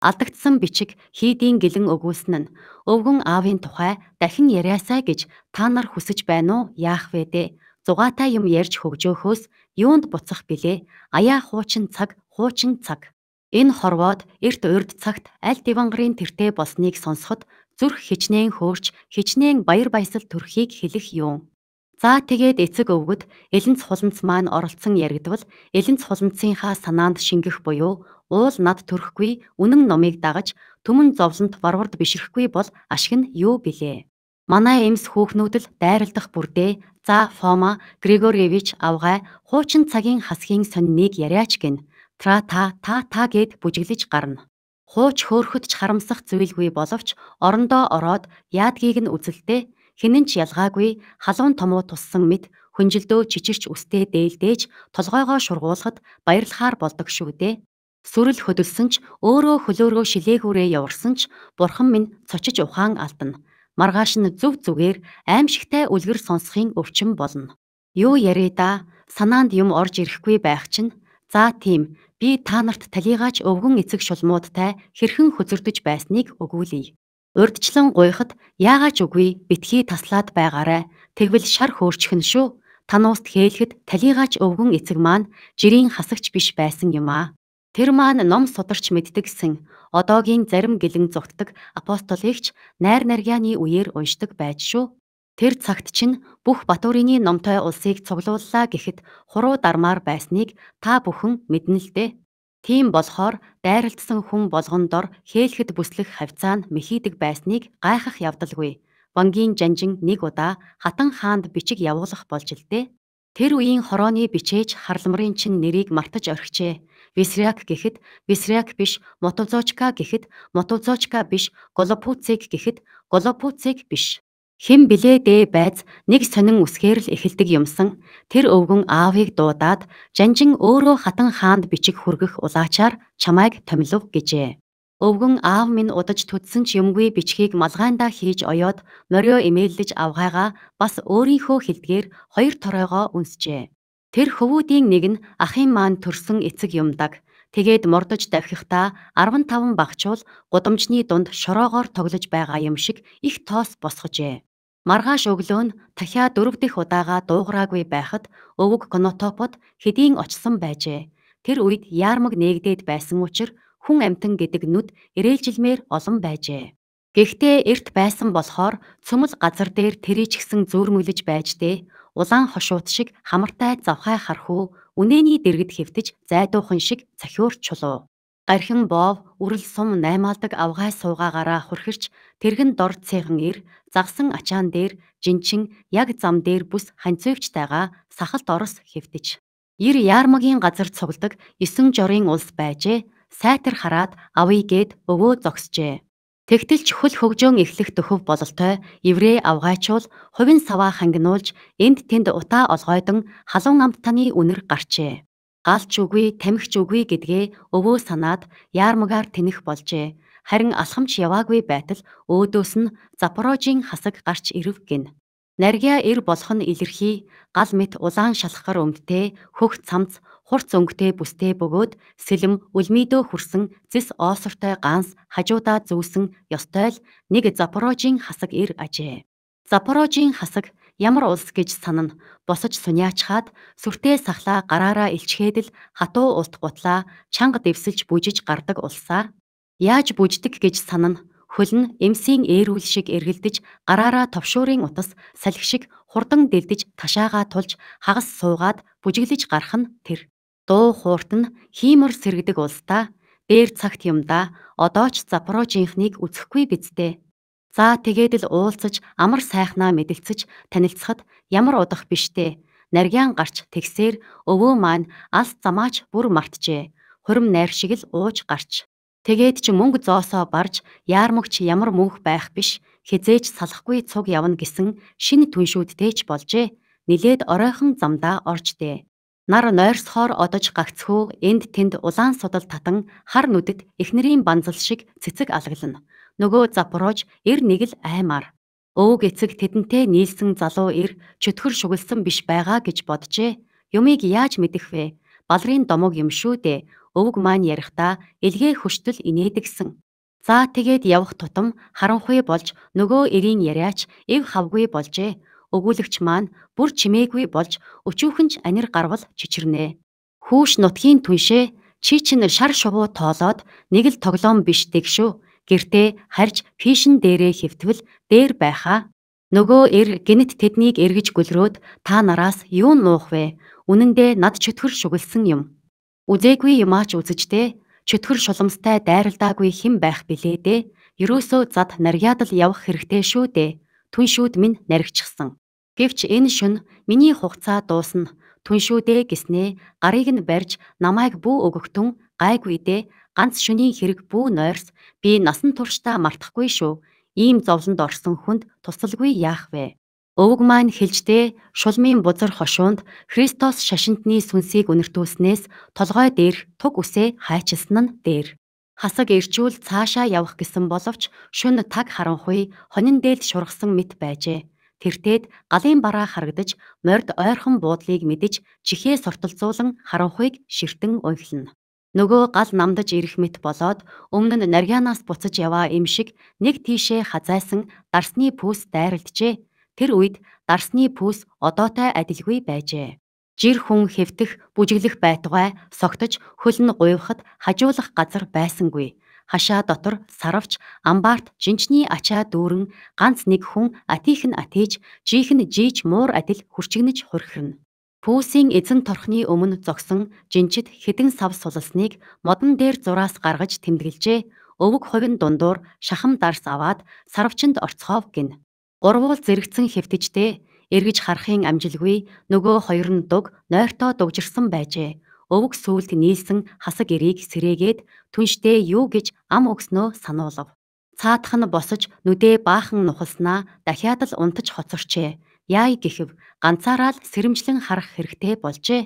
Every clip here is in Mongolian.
Алдагдсан бичиг хийдийн гэлэн өгүүлсэн нь өвгөн аавын тухай дахин яриасаа гэж та нар хүсэж байна уу? Яах вэ дээ? Зугаатай юм ярьж хөгжөөхөөс юунд буцах билээ? Аяа хуучин цаг, хуучин цаг. Энэ хорвоод эрт урд цагт аль дивангарын тэртээ болсныг сонсоход зүрх хичнээн хөөрч хичнээн баяр баясал төрхийг хэлэх юм. За тэгээд эцэг өвгөд элэнц хуланц маань оролцсон яригдвал элэнц хуланцынхаа санаанд шингэх буюу уул над төрөхгүй үнэн номыг дагаж түмэн зовлонт варвард бишрэхгүй бол ашиг нь юу билээ. Манай эмс хүүхнүүдэл дайралдах бүрдээ за Фома Григорьевич авгай хуучин цагийн хасхийн сонныг яриач гин тра та та та гэд бүжиглэж гарна. Хууч хөөрхөд ч харамсах зүйлгүй боловч орондоо ороод яадгийг нь үзэлтэй хинэн ч ялгаагүй халуун томуу туссан мэд хүнжилдөө чичирч үстэй дээлдээж толгойгоо шургуулахад баярлахаар болдог шүү дээ. Сүрэл хөдөлсөн ч өөрөө хөлөөрөө шилээгүүрээ яварсан ч бурхан минь цочиж ухаан алдана. Маргааш нь зүв зүгээр аимшигтай үлгэр сонсхийн өвчин болно. Юу ярэ да? Санаанд юм орж ирэхгүй байх чинь. За тийм. Би та нарт талигаач өвгөн эцэг шулмуудтай хэрхэн хөзөрдөж байсныг өгүүлье. Урдчлан гуйхад яагаач үгүй битгий таслаад байгаарэ. Тэгвэл шар хөөрчихн шүү. Танууст хээлхэд талигаач өвгөн эцэг маань жирийн хасагч биш байсан юм аа. Тэр маань ном сударч мэддэгсэн одоогийн зарим гэлэн зүгтдэг апостолыгч найр наргяны үеэр уншдаг байж шүү. Тэр цагт чинь бүх Батүрийн номтой улсыг цуглууллаа гэхэд хуруу дармаар байсныг та бүхэн мэднэ л дээ. Тийм болохоор дайралтсан хүн болгондор хээлхэд бүслэх хавцаа нь мэхийдэг байсныг гайхах явдалгүй. Бангийн жанжин нэг удаа хатан хаанд бичиг явуулах болж л дээ. Тэр үеийн хорооны бичээж харламрын чин нэрийг мартаж орхижээ. Висряк гэхэд Висряк биш, Мотовзочка гэхэд Мотовзочка биш, Голопуцик гэхэд Голопуцик биш. Хим блээ дээ байз нэг сонин үсгээр л эхэлдэг юмсан тэр өвгөн аавыг дуудаад жанжин өөрөө хатан хаанд бичиг хүргэх улаачаар чамайг томилов гэжээ. Өвгөн аав минь удаж төдсөн ч юмгүй бичгийг малгайндаа хийж оёод морио имэйлж авгаагаа бас өөрийнхөө хилдгээр хоёр торойгоо үнсжээ. Тэр хөвүүдийн нэг нь ахын маань төрсөн эцэг юмдаг. Тэгээд мордож давхихдаа 15 багчуул гудамжны дунд шороогоор тоглож байгаа юм шиг их тоос босгожээ. Маргааш өглөө нь тахиа дөрөв дэх удаага дуугараагүй байхад өвөг гонотопод хэдийн очсон байжээ. Тэр үед яармаг нээгдээд байсан учраас хүн амтан гэдэг нүд ирээлжилмээр олон байжээ. Гэхдээ эрт байсан болохоор цөмөл газар дээр тэрийч гсэн зөөрмөлж байж дээ улаан хошууд шиг хамартай завхай хархүү үнэний дэргэд хэвтэж зайдуухан шиг цахиур чулуу. Гархин боов үрэл сум наймаалдаг авгай суугаагаараа хурхирч тэрхэн дор цайхан ир загсан ачаан дээр жинчин яг зам дээр бүс ханцвивчтайгаа сахалт орос хэвтэж. Ир яармагийн газар цугладаг 9 жорын улс байжээ. Сайтар хараад авъя гээд өвөө зогсжээ. Тэгтэл ч хөл хөгжөөн эхлэх дөхөв бололтой еврей авгаачуул хувийн саваа хангинуулж энд тэнд утаа олгойдон халуун амттаны үнэр гарчээ. Галч үгүй, тамхич үгүй гэдгээ өвөө санаад яармгаар тэнэх болжээ. Харин алхамч яваагүй байтал өөдөөс нь Запорожийн хасаг гарч ирв гин. Наргиа эр болох нь илэрхий гал мэт улаан шалхахар өмдтэй хөх цамц хурц өнгөтэй бүстэй бөгөөд сэлэм үлмидөө хүрсэн зис оосортой ганс хажуудаа зүүсэн ёстой л нэг Запорожийн хасаг эр ажээ. Запорожийн хасаг ямар улс гэж санана. Босож суниачхаад сүртэй сахлаа гараараа илчхээд л хатуу улт гутлаа чанга дэвсэлж бүжиж гардаг улсаа яаж бүждэг гэж санана. Хөл нь эмсийн ээрүүл шиг эргэлдэж гараараа товшуурын утас салхи шиг хурдан дэлдэж ташаагаа тулж хагас суугаад бүжиглэж гарах нь тэр. Дуу хуурт нь хиймор сэргдэг улсдаа дээр цагт юмдаа одоо ч Запорожийнхныг үзэхгүй биздээ. За тэгээд л уулзаж амар сайхнаа мэдлцэж танилцахад ямар удах биштэй. Наргян гарч тэгсээр өвөө маань алс замаач бүр мартжээ. Хурим найр шиг л ууж гарч. Тэгээд ч мөнгө зоосоо барж яармөгч ямар мөнх байх биш хизээж салахгүй цуг явна гэсэн шинэ түншүүдтэй ч болжээ. Нилээд оройхон замдаа орж дээ. Нар нойрсохоор одож гагцхүү энд тэнд улаан судал татан хар нүдэд эхнэрийн банзал шиг цэцэг алаглана. Нөгөө запорож эр нэг л аймаар. Өвөг эцэг тэдэнтэй нийлсэн залуу эр чөтгөр шүглсэн биш байгаа гэж боджээ. Юмыг яаж мэдэх вэ? Балрын домог юм шүү дээ. Өвөг маань ярихдаа элгээ хөштөл инээдэгсэн. За тэгээд явах тутам харанхуй болж нөгөө эрийн яриач эв хавгүй болжээ өгүүлэгч маань бүр чимээгүй болж өчүүхэнж анир гарвал чичирнэ. Хүүш нутгийн түншээ чи чин шар шувуу тоолоод нэг л тоглоом биш дэг шүү. Гэртээ харж фишн дээрээ хэвтвэл дээр байхаа. Нөгөө эр гинт тэднийг эргэж гүлрөөд та нараас юу нуух вэ? Үнэндээ над чөтгөр шүглсэн юм. Үзээгүй юмаач үзэжтэй чөтгөр шуламстай дайралдаагүй хэн байх билээ дээ. Ерөөсөө зад нарьяадал явах хэрэгтэй шүү дээ. Түн шүүд минь наригчсан. Гэвч энэ шөнө миний хугацаа дуусна. Түн шүүдээ гиснээ гарыг нь барьж намайг бүү өгөхтөн гайг үйдээ ганц шөнийн хэрэг бүү нойрс би насан туршдаа мартахгүй шүү. Ийм зовлонд орсон хүнд тусалгүй яах вэ? Өвөг маань хэлждээ шулмын бузар хошуунд Христос шашинтны сүнсийг үнэртүүлснээс толгой дээрх туг үсээ хайчилсан нь дээр. Хасаг ирчүүл цаашаа явах гэсэн боловч шүн таг харанхуй хонин дээр шургасан мэт байжээ. Тэртээд галын бараа харагдаж морд ойрхон буудлыг мэдж чихээ сурталцуулан харанхуйг ширтэн уйлна. Нөгөө гал намдаж ирэх мэт болоод өмнө нь наргянаас буцаж яваа эм шиг нэг тийшээ хазайсан дарсны пүүс дайралджээ. Тэр үед дарсны пүүс одоотой адилгүй байжээ жир хүн хэвтэх, бүжиглэх байтугай согтож хөл нь гуйвахад хажуулах газар байсангүй. Хашаа дотор сарвч амбарт жинчний ачаа дүүрэн ганц нэг хүн атих нь атэж, жиих нь жийч муур адил хурчигнэж хурхирна. Пүүсийн эзэн торхны өмнө зогсон жинчид хідэн сав сулсныг модон дээр зураас гаргаж тэмдэглэжээ. Өвөг ховын дундуур шахам дарс аваад сарвчанд орцоов гин. Гурвуул зэрэгцэн хэвтэжтэй эргэж харахын амжилгүй нөгөө хоёр нь дуг нойртоо дугжирсан байжээ. Өвөг сүулт нийлсэн хасаг эрийг сэрээгээд түншдээ юу гэж ам өгснөө сануулв. Цаатах нь босож нүдээ баахан нухалснаа дахиад л унтаж хоцорчээ. Яа гэхв ганцаараа л сэрэмжлэн харах хэрэгтэй болжээ.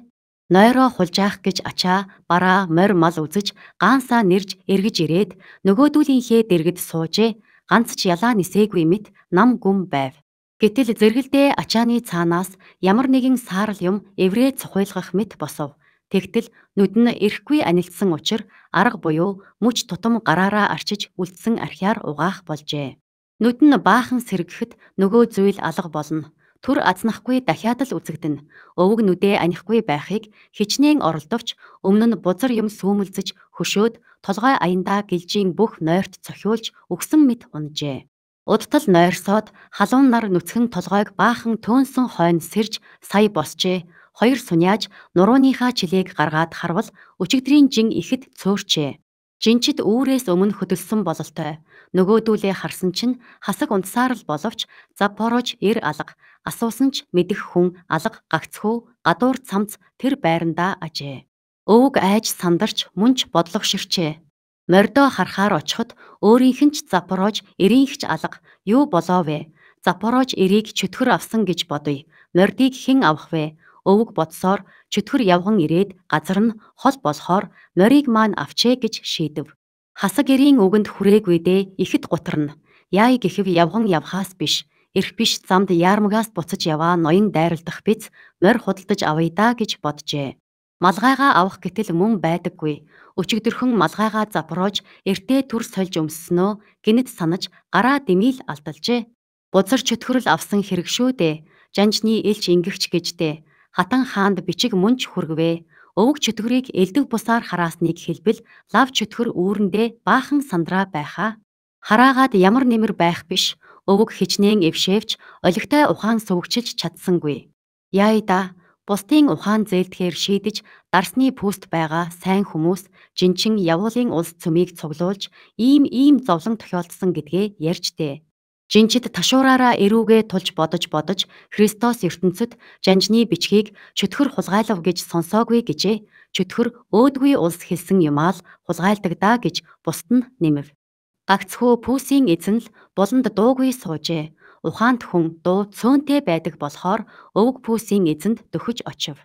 Нойроо хулжаах гэж ачаа бараа морь мал үзэж гансаа нэрж эргэж ирээд нөгөөдүүлийнхээ дэргэд суужээ. Ганц ч ялаа нисээгүй мэт нам гүм байв. Гэтэл зэрэгэлдээ ачааны цаанаас ямар нэгэн саарл юм эврээ цохойлгох мэт босов. Тэгтэл нүд нь эрэхгүй анилсан учир арга буюу мөч тутам гараараа арчиж үлдсэн архиар угаах болжээ. Нүд нь баахан сэргэхэд нөгөө зүйл алга болно. Түр азнахгүй дахиад л үзэгдэнэ. Өвөг нүдээ анихгүй байхыг хичнээн оролдовч өмнө нь бузар юм сүүмэлзэж хөшөөд толгой аяндаа гэлжийн бүх нойрт цохиулж өгсөн мэт унжээ. Удтал нойрсоод халуун нар нүцгэн толгойг баахан төөнсөн хойно сэрж сая босчээ. Хоёр суняаж нурууныхаа чилийг гаргаад харвал өчигдрийн жин ихэд цөөрчээ. Жинчид үүрээс өмнө хөдөлсөн бололтой. Нөгөөдүүлээ харсан чинь хасаг унтсаар л боловч Запорож эр алга, асуусан ч мэдэх хүн алга гагцхүү гадуур цамц тэр байрандаа ажээ. Өвөг айж сандарч мөнч бодлого ширчээ. Мордо харахаар очиход өөрийнх нь ч Запорож эрийнхч алга юу болоо вэ? Запорож эрийг чөтгөр авсан гэж бодъё. Мордыг хэн авах вэ? Өвөг бодсоор чөтгөр явган ирээд газар нь хол болохоор морийг маань авчээ гэж шийдэв. Хасаг эрийн үгэнд хүрээгүй дээ ихэд гутрна. Яа гэхв явган явхаас биш. Ирэх биш замд яармгаас буцаж яваа ноён дайралдах биз морь худалдаж авъя да гэж боджээ. Малгайгаа авах гэтэл мөн байдаггүй өчигдөрхөн малгайгаа запруж эртээ төр сольж өмсснөө гинэд санаж гараа дэмийл алдалжээ. Бузар чөтгөрл авсан хэрэгшүү дээ. Жанжны элч ингэгч гэждээ. Хатан хаанд бичиг мөнч хүргвээ. Өвөг чөтгөрийг элдэг бусаар хараасныг хэлбэл лав чөтгөр үүрэндээ баахан сандраа байхаа. Хараагаад ямар нэмэр байх биш. Өвөг хичнээн эвшээвч олигтой ухаан сүвгчилж чадсангүй. Яа да бусдын ухаан зээлдэхээр шийдэж дарсны пүст байгаа сайн хүмүүс жинчин явуулын улс цөмийг цуглуулж ийм ийм зовлон тохиолдсон гэдгээ ярьж дээ. Жинчид ташуураараа эрүүгээ тулж бодож бодож Христос ертөнцид жанжны бичгийг чөтгөр хулгайлав гэж сонсоогүй гэжээ. Чөтгөр өөдгүй улс хэлсэн юмаа л хулгайлдагдаа гэж бусд нь нэмэв. Гагцхөө пүүсийн эзэн л буланд дуугүй суужээ ухаанд хүн дуу цөөнтэй байдаг болохоор өвөг пүүсийн эзэнд дөхөж очив.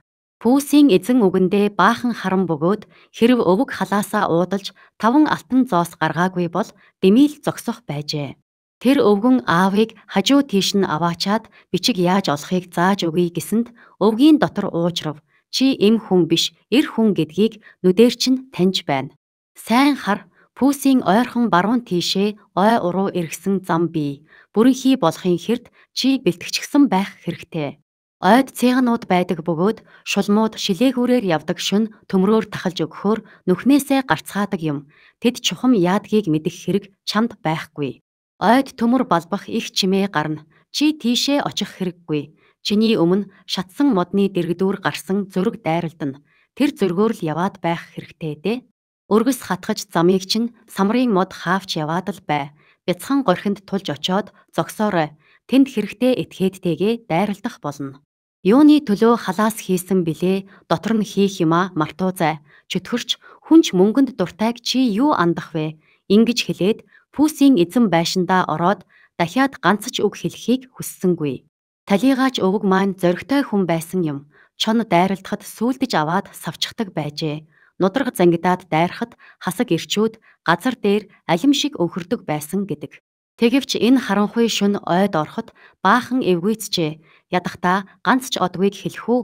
Пүүсийн эзэн үгэндээ баахан харан бөгөөд хэрв өвөг халаасаа уудалж таван алтан зоос гаргаагүй бол дэмийл зогсох байжээ. Тэр өвгөн аавыг хажуу тийш нь аваачаад бичиг яаж олохыг зааж өгье гэсэнд өвгийн дотор уужрав. Чи эм хүн биш, эр хүн гэдгийг нүдээр чинь таньж байна. Сайн хар Пүүсийн ойрхон баруун тийшээ ой уруу эргэсэн зам бий. Бүрэнхий болохын хэрд чи бэлтгэчихсэн байх хэрэгтэй. Ойд цэгнүүд байдаг бөгөөд шулмууд шилээгүүрээр явдаг шин төмрөөр тахалж өгөхөөр нүхнээсээ гарцгаадаг юм. Тэд чухам яадгийг мэдэх хэрэг чамд байхгүй. Ойд төмөр балбах их чимээ гарна. Чи тийшээ очих хэрэггүй. Чиний өмнө шатсан модны дэрэгдүүр гарсан зөрөг дайралтна. Тэр зөргөөр л яваад байх хэрэгтэй дээ. Өргөс хатгаж замыг чинь самрын мод хаавч яваад л бай. Бяцхан горхинд тулж очоод зогсоорой. Тэнд хэрэгтэй этгээдтэйгээ дайралдах болно. Юуны төлөө халаас хийсэн бэлээ дотор нь хийх юма мартуузай. Чөтгөрч хүнч мөнгөнд дуртайг чи юу андах вэ? Ингиж хэлээд пүүсийн эзэн байшиндаа ороод дахиад ганц ч үг хэлхийг хүссэнгүй. Талигаач өвөг маань зөргтэй хүн байсан юм. Чон дайралдахад сүйдэж аваад савчдаг байжээ нудраг зангидаад дайрахад хасаг ирчүүд газар дээр алим шиг өвхөрдөг байсан гэдэг. Тэгвч энэ харанхуй шүн ойд ороход баахан эвгүйцжээ. Ядахта ганц ч одвыг хэлэхүү.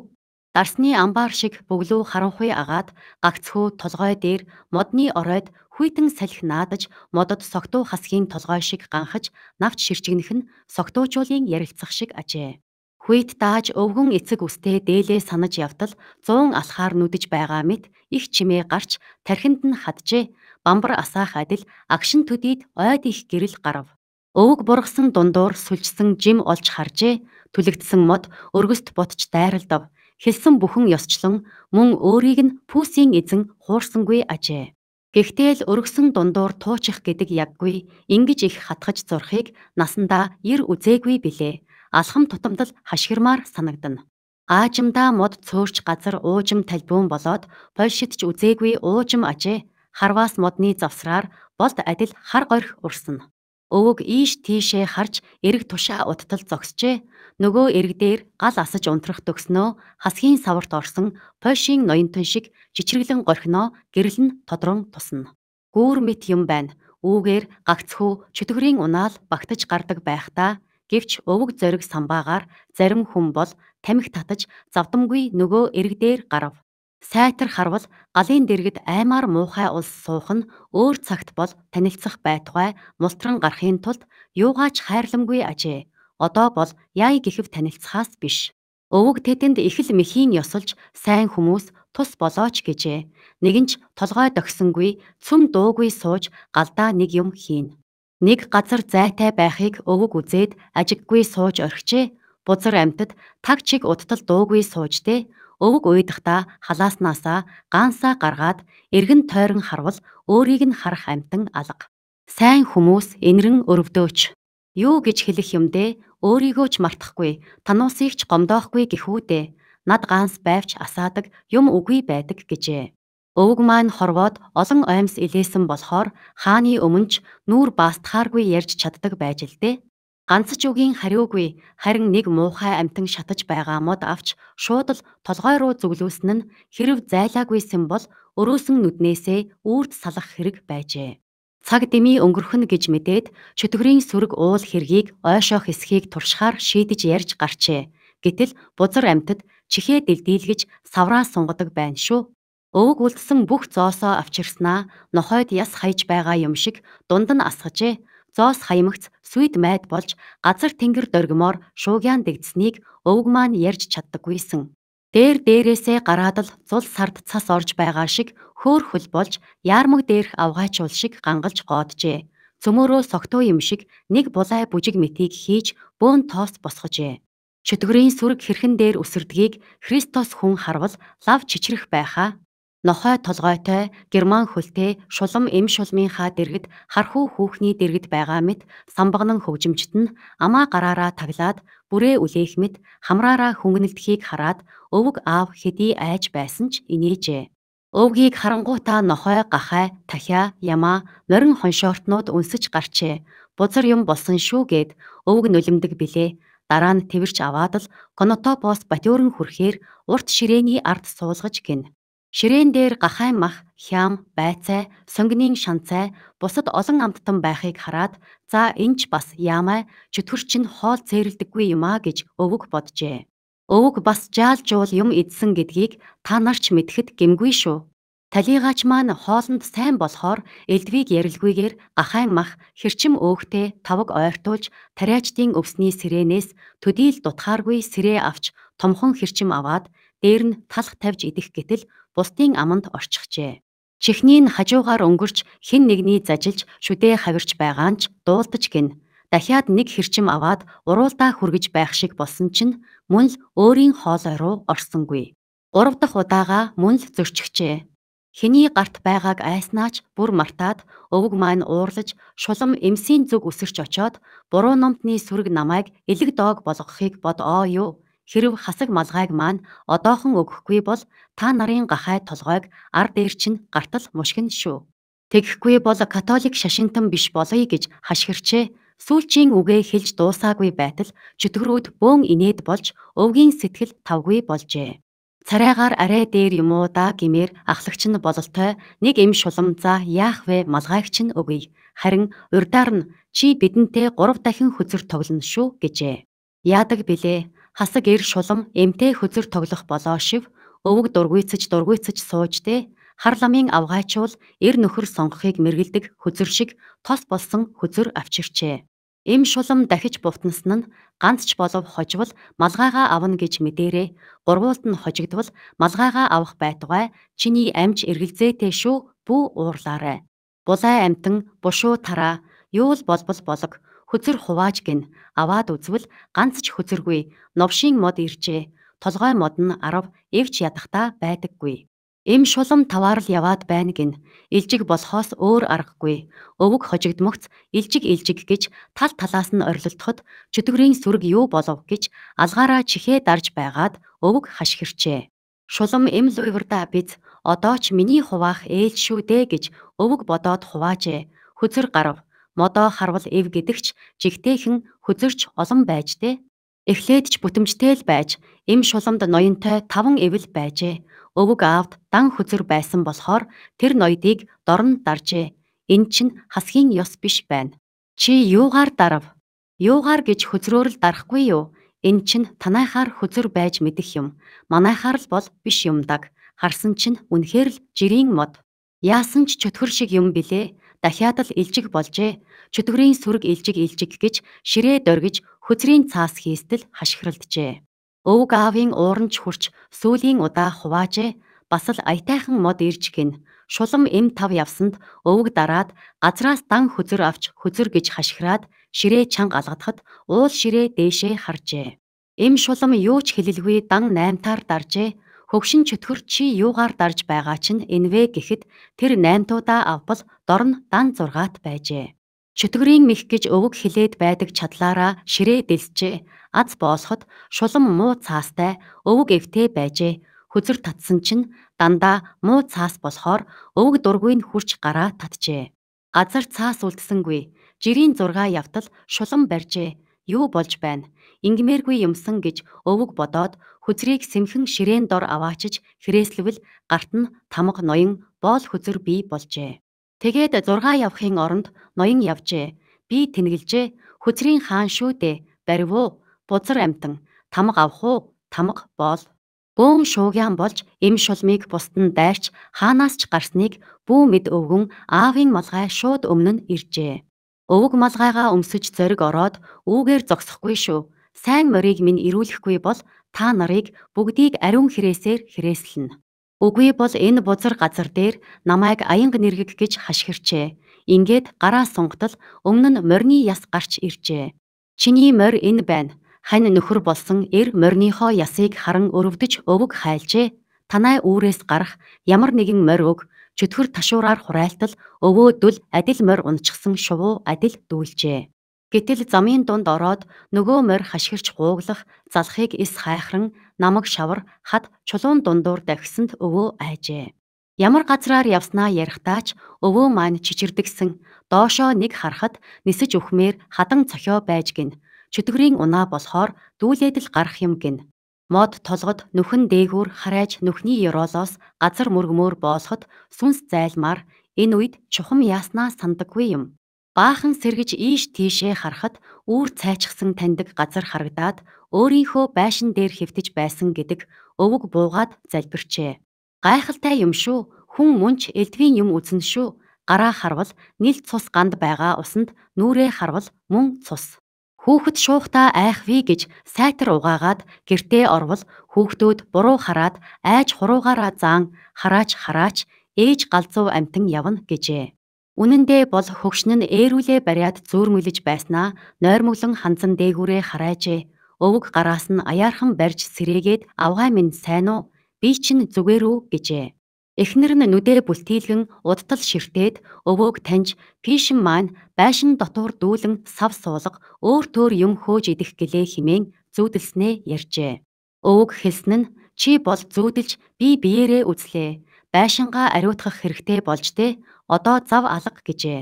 Дарсны амбаар шиг бөглөө харанхуй агаад гагцхүү толгой дээр модны оройд хүйтэн салхи наадаж модод согтуу хасгийн толгой шиг ганхаж навч ширчгэнэх нь согтуучуулын ярилцах шиг ажээ. Хүйт дааж өвгөн эцэг үстэй дээлээ санаж явтал 100 алхаар нүдэж байгаа мэт их чимээ гарч тархинд нь хаджээ. Бамбар асаах адил агшин төдийд ойд их гэрэл гарав. Өвөг бургасан дундуур сүлжсэн жим олж харжээ. Түлэгдсэн мод өргөст ботч дайралдав. Хэлсэн бүхэн ёсчлон мөн өөрийг нь пүүсийн эзэн хуурсангүй ажээ. Гэхдээ л өргсөн дундуур туучих гэдэг яггүй, ингэж их хатгаж зурхийг насандаа ир үзээгүй билээ алхам тутамдал хашгирмаар санагдана. Аажимдаа мод цөөрч газар уужим талбиун болоод польшидч үзээгүй уужим ажээ харваас модны завсраар болд адил хар горх урсна. Өвөг ийш тийшээ харж эрэг тушаа уттал зогсжээ. Нөгөө эрэгдээр гал асаж унтрах төгснөө хасхийн саварт орсон польшийн ноёнтон шиг жичрэглэн горхноо гэрэл нь тодрон тусна. Гүүр мэт юм байна. Үүгээр гагцхүү чөтгөрийн унаал багтаж гардаг байхдаа Гэвч өвөг зориг самбаагаар зарим хүн бол тамхи татаж завдамгүй нөгөө эрэг дээр гарав. Сайтар харвал галын дэргэд аймаар муухай улс суух нь өөр цагт бол танилцах байтугай мултран гарахын тулд юугаач хайрламгүй ажээ. Одоо бол яй гэхв танилцахаас биш. Өвөг тетэнд их л мэхийн ёсолж сайн хүмүүс тус болооч гэжээ. Нэгэнч толгой догсонгүй, цөм дуугүй сууж галдаа нэг юм хийн. Нэг газар зайтай байхыг өвөг үзээд ажиггүй сууж орхижээ. Бузар амтд таг чиг уттал дуугүй суужтэй. Өвөг уйдахдаа халааснаасаа гансаа гаргаад эргэн тойрон харвал өөрийг нь харах амтан алга. Сайн хүмүүс энэрэн өрөвдөөч. Юу гэж хэлэх юм дээ? Өөрийгөө ч мартахгүй, тануусыг ч гомдоохгүй гэхүү дээ. Над ганс байвч асаадаг, юм үгүй байдаг гэжээ. Өвөг маань хорвоод олон аймс илээсэн болохоор хааны өмнөч нүур баастахааргүй ярьж чаддаг байж л дээ. Ганц ч үгийн хариугүй харин нэг муухай амтан шатаж байгаа мод авч шууд л толгой руу зүглүүлсэн нь хэрв зайлаагүйсэн бол өрөөсөн нүднээсээ үрд салах хэрэг байжээ. Цаг дэмий өнгөрөх нь гэж мэдээд шөтгөрийн сүрэг уул хэргийг ойшоо хэсгийг туршихаар шийдэж ярьж гарчээ. Гэтэл бузар амтд чихээ дэлдийлгэж савраа сунгадаг байна шүү. Өвөг үлдсэн бүх зоосоо авчирснаа нохойд яс хаяж байгаа юм шиг дунд нь асгажээ. Зоос хаямгц сүйд майд болж газар тэнгэр дөргимоор шуугиан дэгдсэнийг өвөг маань ярьж чаддаггүйсэн. Дээр дээрээсээ гараадл зул сард цас орж байгаа шиг хөөр хөл болж яармаг дээрх авгаачуул шиг гангалж гооджээ. Цөмөөрөө согтуу юм шиг нэг булай бүжиг мэтийг хийж бөөн тоос босгожээ. Чөтгөрийн сүрэг хэрхэн дээр өсөрдгийг Христос хүн харвал лав чичрэх байхаа нохой толгойтой герман хөлтэй шулам эм шулмын хаа дэргэд хархүү хүүхний дэргэд байгаа мэт самбагнан хөгжимчт нь амаа гараараа тавилаад бүрээ үлээх мэт хамраараа хөнгөнөлдөхийг хараад өвөг аав хэдий айж байсан ч инээжээ. Өвгийг харангуйтаа нохой гахай тахиа ямаа морин хоншоортнууд үнсэж гарчээ. Бузар юм болсон шүү гэд өвөг нулимдаг билээ. Дараа нь тэрч аваад л Конотопоос Батөрн хүрхээр урт ширээний ард суулгаж гин. Ширээн дээр гахай мах, хям, байцай, сонгинийн шанцай, бусад олон амттан байхыг хараад за энч бас яамай чөтгөр чинь хоол цээрэлдэггүй юм а гэж өвөг боджээ. Өвөг бас жаал жуул юм идсэн гэдгийг та нарч мэдхэд гэмгүй шүү. Талигаач маань хоолнд сайн болохоор элдвийг ярилгүйгээр гахай мах, хэрчим өөхтэй тавг ойртуулж тариачдын өвсний сэрэнээс төдийл дутхааргүй сэрээ авч томхон хэрчим аваад дээр нь талх тавьж идэх гэтэл бултын аманд орчихжээ. Чихний нь хажуугаар өнгөрч хэн нэгний зажилж шүдээ хавирч байгаа нь ч дуулдаж гин. Дахиад нэг хэрчим аваад уруулдаа хүргэж байх шиг болсон чинь мөн л өөрийн хоолой руу орсонгүй. Гурав дахь удаага мөн л зөрчихжээ. Хиний гарт байгааг айснаач бүр мартаад өвөг маань уурлаж шулам эмсийн зүг үсэрч очоод буруу номтны сүрэг намайг элэг доог болгохыг бодоо юу Хэрв хасаг малгайг маань одоохон өгөхгүй бол та нарын гахай толгойг ар дээр чинь гартал мушгин шүү. Тэгэхгүй бол католик шашинтан биш болоё гэж хашгирчээ. Сүүлчийн үгээ хэлж дуусаагүй байтал чөтгөрүүд бөөн инээд болж өвгийн сэтгэл тавгүй болжээ. Царайгаар арай дээр юм уу да гимээр ахлагч нь бололтой нэг эм шулам за яах вэ малгайгч нь өгье. Харин урдаар нь чи бидэнтэй гурав дахин хөзөр тоглоно шүү гэжээ. Яадаг билээ хасаг эр шулам эмтэй хөзөр тоглох болоо шив өвөг дургүйцэж дургүйцэж сууж дэ хар ламын авгаачвал эр нөхөр сонгохыг мэргэлдэг хөзөр шиг тос болсон хөзөр авчирчээ. Им шулам дахиж бутнасан нь ганц ч болов хожвол малгайгаа авна гэж мэдэрээ. Гурвуулт нь хожигдвал малгайгаа авах байтугай чиний амж эргэлзээтэй шүү бүү уурлаарэ. Булай амтан бушуу тараа юу л болбол болог Хөзөр хувааж гин аваад үзвэл ганц ч хөзөргүй новшийн мод иржээ. Толгой мод нь 10 эвч ядахта байдаггүй. Эм шулам таваарл яваад байна гин. Илжиг болохоос өөр аргагүй. Өвөг хожигдмогц илжиг илжиг гэж тал талаас нь орилдоход чөтгөрийн сүрэг юу болов гэж алгаараа чихээ дарж байгаад өвөг хаш хэрчээ. Шулам эм луйварда биз одоо ч миний хуваах ээлж шүү дээ гэж өвөг бодоод хуваажээ. Хөзөр гарав модо харвал эв гэдэгч жигтэйхэн хөзөрч олон байж тэ. Эхлээд ч бүтэмжтэй л байж эм шуламд ноёнтой 5 эвэл байжээ. Өвөг аавд дан хөзөр байсан болохоор тэр ноёдыг дорн даржээ. Энэ чинь хасхийн ёс биш байна. Чи юугаар дарав? Юугаар гэж хөзрөөр л дарахгүй юу? Энэ чинь танайхаар хөзөр байж мэдэх юм. Манайхаар л бол биш юмдаг. Харсан чинь үнэхээр л жирийн мод. Яасан ч чөтгөр шиг юм билээ дахиад л илжиг болжээ. Чөтгөрийн сүрэг илжиг илжиг гэж ширээ дөргиж хөзрийн цаас хийстэл хашхиралджээ. Өвг аавын ууранч хурч сүлийн удаа хуваажээ. Бас л аятайхан мод ирж гин. Шулам М5 явсанд өвг дараад газраас дан хөзөр авч хөзөр гэж хашхираад ширээ чанга алгадахад уул ширээ дээшээ харжээ. Эм шулам юу ч хэлэлгүй дан 8 таар даржээ Хөвшин чөтгөр чи юугаар дарж байгаа чинь энвэ гэхэд тэр 8 туудаа авбал дор нь дан 6-т байжээ. Чөтгөрийн мэх гэж өвөг хилээд байдаг чадлаараа ширээ дэлсжээ. Аз боолоход шулам муу цаастай өвөг эвтэй байжээ. Хүзэр татсан чинь дандаа муу цаас болохоор өвөг дургүй нь хурч гараа татжээ. Газар цаас үлдсэнгүй. Жирийн зурга явтал шулам барьжээ. Юу болж байна? Ингмээргүй юмсан гэж өвөг бодоод Хүзрийг сэмхэн ширээн дор аваачиж хэрэгслэвэл гарт нь тамга ноён боол хүзэр бий болжээ. Тэгээд зурга явахын оронд ноён явжээ. Би тэнэглжээ. Хүзрийн хаан шүү дээ. Барив уу? Бузар амтан. Тамга авах уу? Тамга боол. Бөөм шуугян болж эм шулмыг бусд нь дайрч хаанаас ч гарсныг бүү мэд өвгөн аавын малгай шууд өмнө нь иржээ. Өвөг малгайгаа өмсөж зориг ороод үүгээр зогсохгүй шүү. Сайн морийг минь ирүүлэхгүй бол та нарыг бүгдийг ариун хэрэгсээр хэрэгслэнэ. Үгүй бол энэ бузар газар дээр намайг аянга нэргэг гэж хашгирчээ. Ингээд гараа сунгатал өмнө нь морины яс гарч иржээ. Чиний морь энэ байна. Хань нөхөр болсон эр мориныхоо ясыг харан өрөвдөж өвөг хайлжээ. Танай үүрээс гарах ямар нэгэн морь өг чөтгөр ташуураар хурайлтал өвөөдөл адил морь унчсан шувуу адил дүүлжээ. Гэтэл замын дунд ороод нөгөө морь хашгирч гууглах, залхыг эс хайхран намаг шавар хад чулуун дундуур давхисанд өвөө айжээ. Ямар газраар явснаа ярихдаач өвөө маань чичирдэгсэн. Доошоо нэг харахад нисэж өхмээр хадан цохио байж гин. Чөтгөрийн унаа болохоор дүүлээд л гарах юм гин. Мод толгод нүхэн дээгүүр харайж нүхний ёроолоос газар мөргмөр боолоход сүнс зайлмаар энэ үед чухам яаснаа сандаггүй юм. Баахан сэргэж ийш тийшээ харахад үүр цайчсан таньдаг газар харагдаад өөрийнхөө байшин дээр хөвтөж байсан гэдэг өвөг буугаад залбирчээ. Гайхалтай юм шүү. Хүн мөнч элдвийн юм үзэн шүү. Гараа харвал нийл цус ганд байгаа усанд нүрээ харвал мөн цус. Хүүхэд шуухтаа айхвээ гэж сайтар угаагаад гэртээ орвол хүүхдүүд буруу хараад айж хуруугаараа заан хараач хараач ээж галзуу амтан явна гэжээ. Үнэн дээр бол хөгшин нь ээрүүлээ бариад зөөрмөлж байснаа нойрмөглөн ханзан дээгүүрээ хараажээ. Өвөг гараас нь аяархан барьж сэрээгээд авгаа минь сайн уу? Би чинь зүгээр үү гэжээ. Эхнэр нь нүдээ бүлтийлгэн удтал ширтээд өвөөг таньж пишин маань байшин дотор дүүлэн сав суулга өөр төр юм хөөж идэх гэлээ химэн зүүдэлснээ ярьжээ. Өвөөг хэлсэн нь чи бол зүүдэлж би биеэрээ үзлээ. Байшингаа ариутгах хэрэгтэй болж тэ одоо зав алга гэжээ.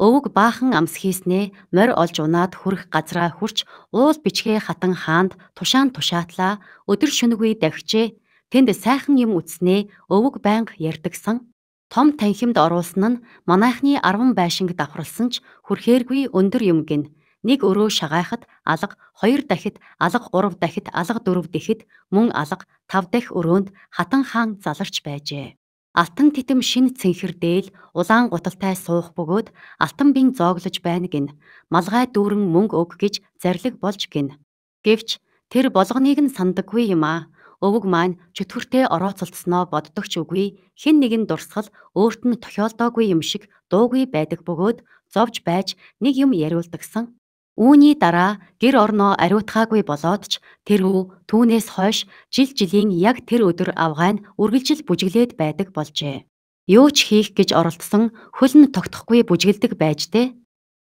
Өвөг баахан амс хийснээ морь олж унаад хүрх газраа хүрч уул бичгээ хатан хаанд тушаан тушаатлаа өдөр шөнөгүй давхижээ. Тэнд сайхан юм үзснээ өвөг байнга ярдагсан. Том танхимд оруулсан нь манайхны 10 байшинг давхарлсан ч хүрхээргүй өндөр юм гин. Нэг өрөө шагаахад алга, хоёр дахид алга, гурав дахид алга, дөрөв дахид мөн алга, тав дахь өрөөнд хатан хаан заларч байжээ. Алтан титэм шин цэнхэр дээл улаан гуталтай суух бөгөөд алтан бин зооглож байна гин. Малгай дүүрэн мөнгө өг гэж зарлиг болж гин. Гэвч тэр болгоныг нь сандаггүй юм аа. Өвөг маань чөтгөртэй орооцолцсноо боддог ч үгүй. Хэн нэгэн дурсгал өөрт нь тохиолдоогүй юм шиг дуугүй байдаг бөгөөд зовж байж нэг юм яриулдагсан Үүний дараа гэр орноо ариутгаагүй болоод ч тэрүү түүнээс хойш жил жилийн яг тэр өдөр авгай нь үргэлжил бүжиглээд байдаг болжээ. Юу ч хийх гэж оролдсон хөл нь тогтохгүй бүжиглдэг байж тэ